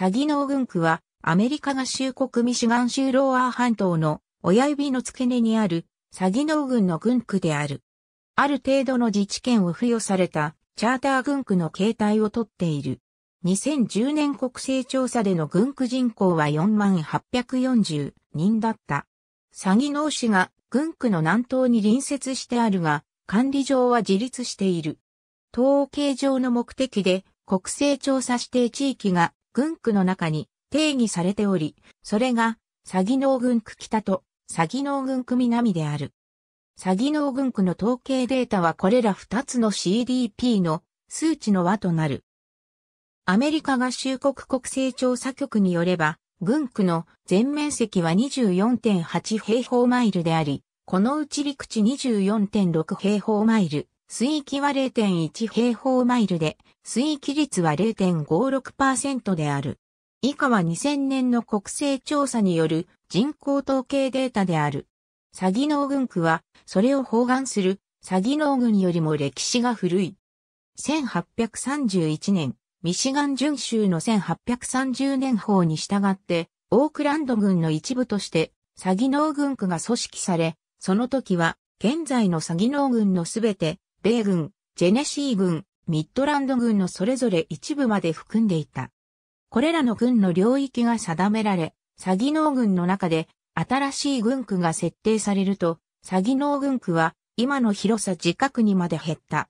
サギノー区は、アメリカ合衆国ミシガン州ローアー半島の親指の付け根にあるサギノーの軍区である。ある程度の自治権を付与されたチャーター軍区の形態をとっている。2010年国勢調査での軍区人口は4840万人だった。サギノー市が軍区の南東に隣接してあるが、管理上は自立している。統計上の目的で国勢調査指定地域が軍区の中に定義されており、それが、詐欺農軍区北と詐欺農軍区南である。詐欺農軍区の統計データはこれら2つの CDP の数値の和となる。アメリカ合衆国国勢調査局によれば、軍区の全面積は24.8平方マイルであり、このうち陸地24.6平方マイル、水域は0.1平方マイルで、水域率は0.56%である。以下は2000年の国勢調査による人口統計データである。詐欺農軍区は、それを包含する詐欺農軍よりも歴史が古い。1831年、ミシガン巡州の1830年法に従って、オークランド軍の一部として、詐欺農軍区が組織され、その時は、現在の詐欺農軍のすべて米軍、ジェネシー軍、ミッドランド軍のそれぞれ一部まで含んでいた。これらの軍の領域が定められ、詐欺農軍の中で新しい軍区が設定されると、詐欺農軍区は今の広さ自覚にまで減った。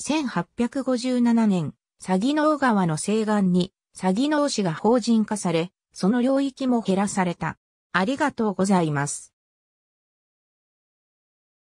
1857年、詐欺農川の西岸に詐欺農市が法人化され、その領域も減らされた。ありがとうございます。